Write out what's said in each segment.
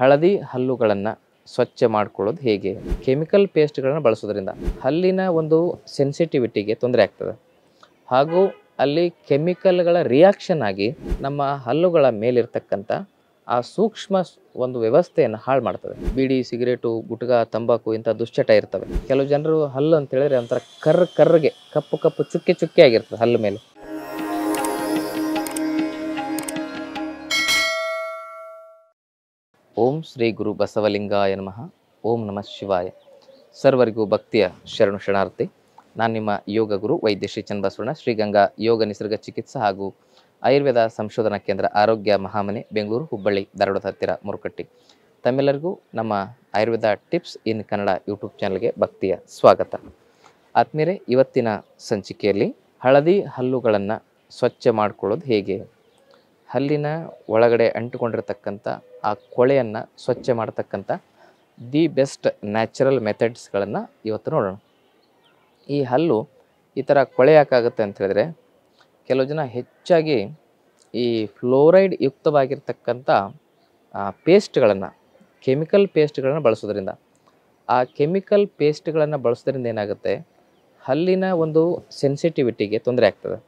ಹಳದಿ ಹಲ್ಲುಗಳನ್ನು ಸ್ವಚ್ಛ ಮಾಡ್ಕೊಳ್ಳೋದು ಹೇಗೆ ಕೆಮಿಕಲ್ ಪೇಸ್ಟ್ಗಳನ್ನು ಬಳಸೋದ್ರಿಂದ ಹಲ್ಲಿನ ಒಂದು ಸೆನ್ಸಿಟಿವಿಟಿಗೆ ತೊಂದರೆ ಆಗ್ತದೆ ಹಾಗೂ ಅಲ್ಲಿ ಕೆಮಿಕಲ್ಗಳ ರಿಯಾಕ್ಷನ್ ಆಗಿ ನಮ್ಮ ಹಲ್ಲುಗಳ ಮೇಲಿರ್ತಕ್ಕಂಥ ಆ ಸೂಕ್ಷ್ಮ ಒಂದು ವ್ಯವಸ್ಥೆಯನ್ನು ಹಾಳು ಮಾಡ್ತದೆ ಬೀಡಿ ಸಿಗರೇಟು ಗುಟ್ಗ ತಂಬಾಕು ಇಂಥ ದುಶ್ಚಟ ಇರ್ತವೆ ಕೆಲವು ಜನರು ಹಲ್ಲು ಅಂತೇಳಿದ್ರೆ ಒಂಥರ ಕರ್ರ ಕರ್ಗೆ ಕಪ್ಪು ಕಪ್ಪು ಚುಕ್ಕೆ ಚುಕ್ಕೆ ಆಗಿರ್ತದೆ ಹಲ್ಲು ಮೇಲೆ ಓಂ ಶ್ರೀ ಗುರು ಬಸವಲಿಂಗಾಯ ನಮಃ ಓಂ ನಮಃ ಶಿವಾಯ ಸರ್ವರಿಗೂ ಭಕ್ತಿಯ ಶರಣು ಶರಣಾರ್ಥಿ ನಾನು ನಿಮ್ಮ ಯೋಗ ಗುರು ವೈದ್ಯ ಶ್ರೀ ಚನ್ನಬಸವಣ್ಣ ಶ್ರೀಗಂಗಾ ಯೋಗ ನಿಸರ್ಗ ಚಿಕಿತ್ಸಾ ಹಾಗೂ ಆಯುರ್ವೇದ ಸಂಶೋಧನಾ ಕೇಂದ್ರ ಆರೋಗ್ಯ ಮಹಾಮನೆ ಬೆಂಗಳೂರು ಹುಬ್ಬಳ್ಳಿ ಧಾರವಾಡ ಹತ್ತಿರ ಮುರುಕಟ್ಟಿ ತಮ್ಮೆಲ್ಲರಿಗೂ ನಮ್ಮ Ayurveda tips in Kannada YouTube ಚಾನಲ್ಗೆ ಭಕ್ತಿಯ ಸ್ವಾಗತ ಆತ್ಮೀರೆ ಇವತ್ತಿನ ಸಂಚಿಕೆಯಲ್ಲಿ ಹಳದಿ ಹಲ್ಲುಗಳನ್ನು ಸ್ವಚ್ಛ ಮಾಡಿಕೊಳ್ಳೋದು ಹೇಗೆ ಹಲ್ಲಿನ ಒಳಗಡೆ ಅಂಟಿಕೊಂಡಿರ್ತಕ್ಕಂಥ ಆ ಕೊಳೆಯನ್ನು ಸ್ವಚ್ಛ ಮಾಡ್ತಕ್ಕಂಥ ದಿ ಬೆಸ್ಟ್ ನ್ಯಾಚುರಲ್ ಮೆಥಡ್ಸ್ಗಳನ್ನು ಇವತ್ತು ನೋಡೋಣ ಈ ಹಲ್ಲು ಈ ಥರ ಕೊಳೆ ಯಾಕಾಗುತ್ತೆ ಅಂತ ಹೇಳಿದ್ರೆ ಕೆಲವು ಜನ ಹೆಚ್ಚಾಗಿ ಈ ಫ್ಲೋರೈಡ್ ಯುಕ್ತವಾಗಿರ್ತಕ್ಕಂಥ ಪೇಸ್ಟ್ಗಳನ್ನು ಕೆಮಿಕಲ್ ಪೇಸ್ಟ್ಗಳನ್ನು ಬಳಸೋದ್ರಿಂದ ಆ ಕೆಮಿಕಲ್ ಪೇಸ್ಟ್ಗಳನ್ನು ಬಳಸೋದ್ರಿಂದ ಏನಾಗುತ್ತೆ ಹಲ್ಲಿನ ಒಂದು ಸೆನ್ಸಿಟಿವಿಟಿಗೆ ತೊಂದರೆ ಆಗ್ತದೆ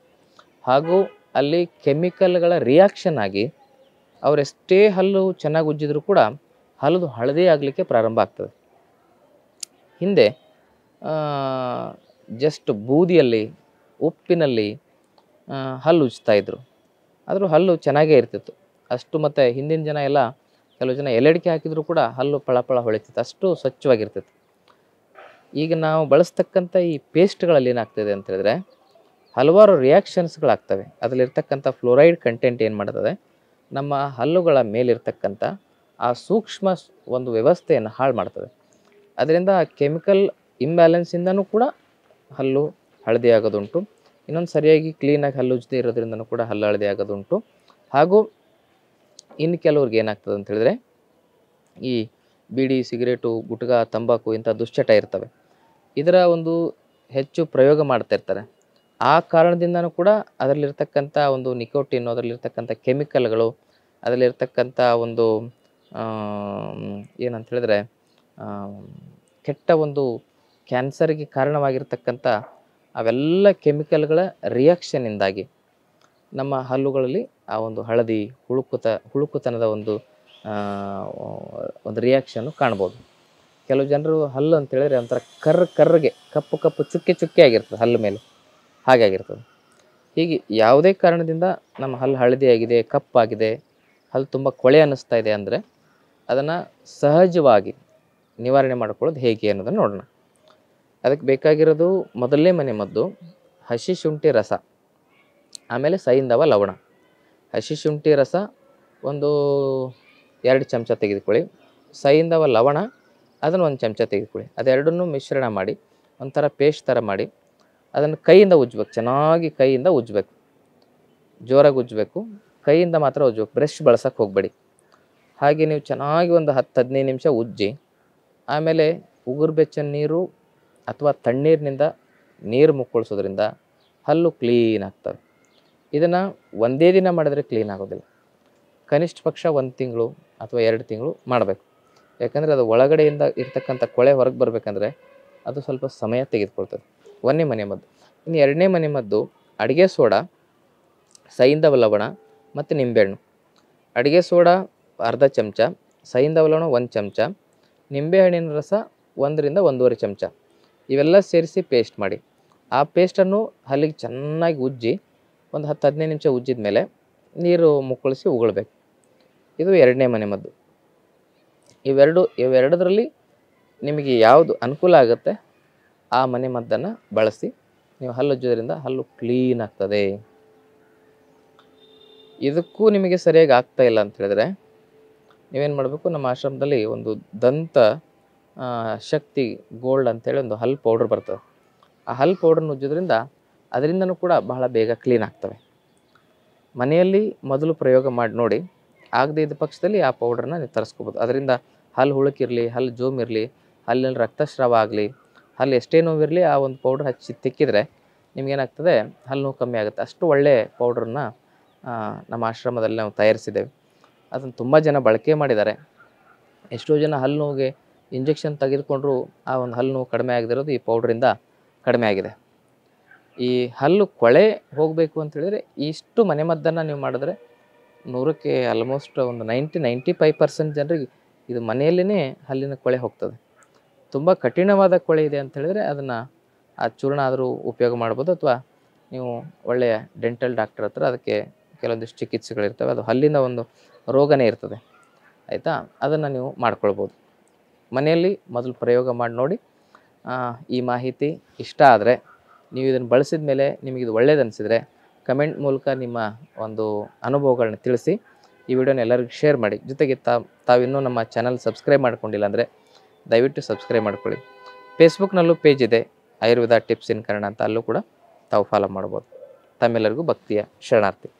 ಹಾಗೂ ಅಲ್ಲಿ ಕೆಮಿಕಲ್ಗಳ ರಿಯಾಕ್ಷನ್ ಆಗಿ ಅವರೆಷ್ಟೇ ಹಲ್ಲು ಚೆನ್ನಾಗಿ ಉಜ್ಜಿದ್ರು ಕೂಡ ಹಲ್ಲದು ಹಳದಿ ಆಗಲಿಕ್ಕೆ ಪ್ರಾರಂಭ ಆಗ್ತದೆ ಹಿಂದೆ ಜಸ್ಟ್ ಬೂದಿಯಲ್ಲಿ ಉಪ್ಪಿನಲ್ಲಿ ಹಲ್ಲು ಉಜ್ತಾ ಇದ್ದರು ಆದರೂ ಹಲ್ಲು ಚೆನ್ನಾಗೇ ಇರ್ತಿತ್ತು ಅಷ್ಟು ಮತ್ತು ಹಿಂದಿನ ಜನ ಎಲ್ಲ ಕೆಲವು ಜನ ಎಲೆಡಿಕೆ ಹಾಕಿದರೂ ಕೂಡ ಹಲ್ಲು ಪಳಪಳ ಹೊಳಿತಿತ್ತು ಅಷ್ಟು ಸ್ವಚ್ಛವಾಗಿರ್ತಿತ್ತು ಈಗ ನಾವು ಬಳಸ್ತಕ್ಕಂಥ ಈ ಪೇಸ್ಟ್ಗಳಲ್ಲಿ ಏನಾಗ್ತದೆ ಅಂತ ಹೇಳಿದ್ರೆ ಹಲವಾರು ರಿಯಾಕ್ಷನ್ಸ್ಗಳಾಗ್ತವೆ ಅದರಲ್ಲಿರ್ತಕ್ಕಂಥ ಫ್ಲೋರೈಡ್ ಕಂಟೆಂಟ್ ಏನು ಮಾಡ್ತದೆ ನಮ್ಮ ಹಲ್ಲುಗಳ ಮೇಲಿರ್ತಕ್ಕಂಥ ಆ ಸೂಕ್ಷ್ಮ ಒಂದು ವ್ಯವಸ್ಥೆಯನ್ನು ಹಾಳು ಮಾಡ್ತದೆ ಅದರಿಂದ ಕೆಮಿಕಲ್ ಇಂಬ್ಯಾಲೆನ್ಸಿಂದನೂ ಕೂಡ ಹಲ್ಲು ಹಳದಿ ಆಗೋದುಂಟು ಇನ್ನೊಂದು ಸರಿಯಾಗಿ ಕ್ಲೀನಾಗಿ ಹಲ್ಲು ಉಜ್ಜದೆ ಇರೋದ್ರಿಂದನೂ ಕೂಡ ಹಲ್ಲು ಹಳದಿ ಆಗೋದುಂಟು ಹಾಗೂ ಇನ್ನು ಕೆಲವ್ರಿಗೆ ಏನಾಗ್ತದೆ ಅಂತ ಈ ಬೀಡಿ ಸಿಗರೇಟು ಗುಟ್ಕಾ ತಂಬಾಕು ಇಂಥ ದುಶ್ಚಟ ಇರ್ತವೆ ಇದರ ಒಂದು ಹೆಚ್ಚು ಪ್ರಯೋಗ ಮಾಡ್ತಾ ಇರ್ತಾರೆ ಆ ಕಾರಣದಿಂದನೂ ಕೂಡ ಅದರಲ್ಲಿರ್ತಕ್ಕಂಥ ಒಂದು ನಿಕೋಟಿನ್ ಅದರಲ್ಲಿರ್ತಕ್ಕಂಥ ಕೆಮಿಕಲ್ಗಳು ಅದರಲ್ಲಿರ್ತಕ್ಕಂಥ ಒಂದು ಏನಂತ ಹೇಳಿದ್ರೆ ಕೆಟ್ಟ ಒಂದು ಕ್ಯಾನ್ಸರ್ಗೆ ಕಾರಣವಾಗಿರ್ತಕ್ಕಂಥ ಅವೆಲ್ಲ ಕೆಮಿಕಲ್ಗಳ ರಿಯಾಕ್ಷನ್ನಿಂದಾಗಿ ನಮ್ಮ ಹಲ್ಲುಗಳಲ್ಲಿ ಆ ಒಂದು ಹಳದಿ ಹುಳುಕುತ ಹುಳುಕುತನದ ಒಂದು ಒಂದು ರಿಯಾಕ್ಷನ್ನು ಕಾಣ್ಬೋದು ಕೆಲವು ಜನರು ಹಲ್ಲು ಅಂತೇಳಿದ್ರೆ ಒಂಥರ ಕರ್ರ ಕರ್ರಿಗೆ ಕಪ್ಪು ಕಪ್ಪು ಚುಕ್ಕೆ ಚುಕ್ಕೆ ಆಗಿರ್ತದೆ ಹಲ್ಲು ಮೇಲೆ ಹಾಗೆ ಆಗಿರ್ತದೆ ಹೀಗೆ ಯಾವುದೇ ಕಾರಣದಿಂದ ನಮ್ಮ ಹಲ್ಲು ಹಳದಿಯಾಗಿದೆ ಕಪ್ಪಾಗಿದೆ ಹಲ್ಲು ತುಂಬ ಕೊಳೆ ಅನ್ನಿಸ್ತಾ ಇದೆ ಅಂದರೆ ಅದನ್ನು ಸಹಜವಾಗಿ ನಿವಾರಣೆ ಮಾಡ್ಕೊಳ್ಳೋದು ಹೇಗೆ ಅನ್ನೋದನ್ನು ನೋಡೋಣ ಅದಕ್ಕೆ ಬೇಕಾಗಿರೋದು ಮೊದಲನೇ ಮನೆ ಮದ್ದು ಹಸಿ ಶುಂಠಿ ರಸ ಆಮೇಲೆ ಸೈಂದವ ಲವಣ ಹಸಿ ಶುಂಠಿ ರಸ ಒಂದು ಎರಡು ಚಮಚ ತೆಗೆದುಕೊಳ್ಳಿ ಸೈಂದವ ಲವಣ ಅದನ್ನು ಒಂದು ಚಮಚ ತೆಗೆದುಕೊಳ್ಳಿ ಅದೆರಡನ್ನೂ ಮಿಶ್ರಣ ಮಾಡಿ ಒಂಥರ ಪೇಸ್ಟ್ ಥರ ಮಾಡಿ ಅದನ್ನು ಕೈಯಿಂದ ಉಜ್ಜಬೇಕು ಚೆನ್ನಾಗಿ ಕೈಯಿಂದ ಉಜ್ಜಬೇಕು ಜೋರಾಗಿ ಉಜ್ಜಬೇಕು ಕೈಯಿಂದ ಮಾತ್ರ ಉಜ್ಜಬೇಕು ಬ್ರಷ್ ಬಳಸೋಕೆ ಹೋಗಬೇಡಿ ಹಾಗೆ ನೀವು ಚೆನ್ನಾಗಿ ಒಂದು ಹತ್ತು ಹದಿನೈದು ನಿಮಿಷ ಉಜ್ಜಿ ಆಮೇಲೆ ಉಗುರು ಬೆಚ್ಚ ನೀರು ಅಥವಾ ತಣ್ಣೀರಿನಿಂದ ನೀರು ಮುಕ್ಕೊಳ್ಸೋದ್ರಿಂದ ಹಲ್ಲು ಕ್ಲೀನ್ ಆಗ್ತವೆ ಇದನ್ನು ಒಂದೇ ದಿನ ಮಾಡಿದ್ರೆ ಕ್ಲೀನ್ ಆಗೋದಿಲ್ಲ ಕನಿಷ್ಠ ಪಕ್ಷ ಒಂದು ತಿಂಗಳು ಅಥವಾ ಎರಡು ತಿಂಗಳು ಮಾಡಬೇಕು ಯಾಕಂದರೆ ಅದು ಒಳಗಡೆಯಿಂದ ಇರ್ತಕ್ಕಂಥ ಕೊಳೆ ಹೊರಗೆ ಬರಬೇಕಂದ್ರೆ ಅದು ಸ್ವಲ್ಪ ಸಮಯ ತೆಗೆದುಕೊಳ್ತದೆ ಒಂದನೇ ಮನೆ ಮದ್ದು ಇನ್ನು ಎರಡನೇ ಮನೆ ಮದ್ದು ಅಡುಗೆ ಸೋಡಾ ಸೈಂಧವ ಲವಣ ಮತ್ತು ನಿಂಬೆಹಣ್ಣು ಅಡುಗೆ ಸೋಡಾ ಅರ್ಧ ಚಮಚ ಸೈಂಧವ ಲವಣ ಒಂದು ಚಮಚ ನಿಂಬೆಹಣ್ಣಿನ ರಸ ಒಂದರಿಂದ ಒಂದೂವರೆ ಚಮಚ ಇವೆಲ್ಲ ಸೇರಿಸಿ ಪೇಸ್ಟ್ ಮಾಡಿ ಆ ಪೇಸ್ಟನ್ನು ಅಲ್ಲಿಗೆ ಚೆನ್ನಾಗಿ ಉಜ್ಜಿ ಒಂದು ಹತ್ತು ಹದಿನೈದು ನಿಮಿಷ ಉಜ್ಜಿದ ಮೇಲೆ ನೀರು ಮುಕ್ಕಳಿಸಿ ಉಗುಳ್ಬೇಕು ಇದು ಎರಡನೇ ಮನೆ ಮದ್ದು ಇವೆರಡು ಇವೆರಡರಲ್ಲಿ ನಿಮಗೆ ಯಾವುದು ಅನುಕೂಲ ಆಗುತ್ತೆ ಆ ಮನೆ ಮದ್ದನ್ನು ಬಳಸಿ ನೀವು ಉಜ್ಜೋದ್ರಿಂದ ಹಲ್ಲು ಕ್ಲೀನ್ ಆಗ್ತದೆ ಇದಕ್ಕೂ ನಿಮಗೆ ಸರಿಯಾಗಿ ಆಗ್ತಾ ಇಲ್ಲ ಅಂತ ಹೇಳಿದ್ರೆ ನೀವೇನು ಮಾಡಬೇಕು ನಮ್ಮ ಆಶ್ರಮದಲ್ಲಿ ಒಂದು ದಂತ ಶಕ್ತಿ ಗೋಲ್ಡ್ ಅಂತೇಳಿ ಒಂದು ಹಲ್ ಪೌಡ್ರ್ ಬರ್ತದೆ ಆ ಹಲ್ ಪೌಡ್ರನ್ನ ಉಜ್ಜೋದ್ರಿಂದ ಅದರಿಂದನೂ ಕೂಡ ಬಹಳ ಬೇಗ ಕ್ಲೀನ್ ಆಗ್ತವೆ ಮನೆಯಲ್ಲಿ ಮೊದಲು ಪ್ರಯೋಗ ಮಾಡಿ ನೋಡಿ ಆಗದೇ ಇದ್ದ ಪಕ್ಷದಲ್ಲಿ ಆ ಪೌಡ್ರನ್ನ ನೀವು ತರಿಸ್ಕೋಬೋದು ಅದರಿಂದ ಹಲ್ಲು ಹುಳುಕಿರಲಿ ಹಲ್ಲು ಜೋಮಿರಲಿ ಹಲ್ಲಿನಲ್ಲಿ ರಕ್ತಸ್ರಾವ ಆಗಲಿ ಹಲ್ಲು ಎಷ್ಟೇ ನೋವಿರಲಿ ಆ ಒಂದು ಪೌಡ್ರ್ ಹಚ್ಚಿ ತಿಕ್ಕಿದರೆ ನಿಮಗೇನಾಗ್ತದೆ ಹಲ್ಲು ನೋವು ಕಮ್ಮಿ ಆಗುತ್ತೆ ಅಷ್ಟು ಒಳ್ಳೆಯ ಪೌಡ್ರನ್ನು ನಮ್ಮ ಆಶ್ರಮದಲ್ಲಿ ನಾವು ತಯಾರಿಸಿದ್ದೇವೆ ಅದನ್ನು ತುಂಬ ಜನ ಬಳಕೆ ಮಾಡಿದ್ದಾರೆ ಎಷ್ಟೋ ಜನ ಹಲ್ಲು ನೋವಿಗೆ ಇಂಜೆಕ್ಷನ್ ತೆಗೆದುಕೊಂಡ್ರೂ ಆ ಒಂದು ಹಲ್ಲು ನೋವು ಕಡಿಮೆ ಆಗದಿರೋದು ಈ ಪೌಡ್ರಿಂದ ಕಡಿಮೆ ಆಗಿದೆ ಈ ಹಲ್ಲು ಕೊಳೆ ಹೋಗಬೇಕು ಅಂತೇಳಿದರೆ ಇಷ್ಟು ಮನೆಮದ್ದನ್ನು ನೀವು ಮಾಡಿದ್ರೆ ನೂರಕ್ಕೆ ಆಲ್ಮೋಸ್ಟ್ ಒಂದು ನೈಂಟಿ ನೈಂಟಿ ಫೈವ್ ಪರ್ಸೆಂಟ್ ಜನರಿಗೆ ಇದು ಮನೆಯಲ್ಲೇ ಹಲ್ಲಿನ ಕೊಳೆ ಹೋಗ್ತದೆ ತುಂಬ ಕಠಿಣವಾದ ಕೊಳೆ ಇದೆ ಅಂತ ಹೇಳಿದ್ರೆ ಅದನ್ನು ಆ ಚೂರ್ಣ ಆದರೂ ಉಪಯೋಗ ಮಾಡ್ಬೋದು ಅಥವಾ ನೀವು ಒಳ್ಳೆಯ ಡೆಂಟಲ್ ಡಾಕ್ಟರ್ ಹತ್ರ ಅದಕ್ಕೆ ಕೆಲವೊಂದಿಷ್ಟು ಚಿಕಿತ್ಸೆಗಳಿರ್ತವೆ ಅದು ಹಲ್ಲಿನ ಒಂದು ರೋಗನೇ ಇರ್ತದೆ ಆಯಿತಾ ಅದನ್ನು ನೀವು ಮಾಡ್ಕೊಳ್ಬೋದು ಮನೆಯಲ್ಲಿ ಮೊದಲು ಪ್ರಯೋಗ ಮಾಡಿ ನೋಡಿ ಈ ಮಾಹಿತಿ ಇಷ್ಟ ಆದರೆ ನೀವು ಇದನ್ನು ಬಳಸಿದ ಮೇಲೆ ನಿಮಗಿದು ಒಳ್ಳೇದನಿಸಿದರೆ ಕಮೆಂಟ್ ಮೂಲಕ ನಿಮ್ಮ ಒಂದು ಅನುಭವಗಳನ್ನ ತಿಳಿಸಿ ಈ ವಿಡಿಯೋನ ಎಲ್ಲರಿಗೂ ಶೇರ್ ಮಾಡಿ ಜೊತೆಗೆ ತಾವು ತಾವಿನ್ನೂ ನಮ್ಮ ಚಾನಲ್ ಸಬ್ಸ್ಕ್ರೈಬ್ ಮಾಡ್ಕೊಂಡಿಲ್ಲ ಅಂದರೆ ದಯವಿಟ್ಟು ಸಬ್ಸ್ಕ್ರೈಬ್ ಮಾಡ್ಕೊಳ್ಳಿ ಫೇಸ್ಬುಕ್ನಲ್ಲೂ ಪೇಜ್ ಇದೆ ಆಯುರ್ವೇದ ಟಿಪ್ಸ್ ಇನ್ ಕನ್ನಡ ಅಂತ ಅಲ್ಲೂ ಕೂಡ ತಾವು ಫಾಲೋ ಮಾಡ್ಬೋದು ತಮ್ಮೆಲ್ಲರಿಗೂ ಭಕ್ತಿಯ ಶರಣಾರ್ಥಿ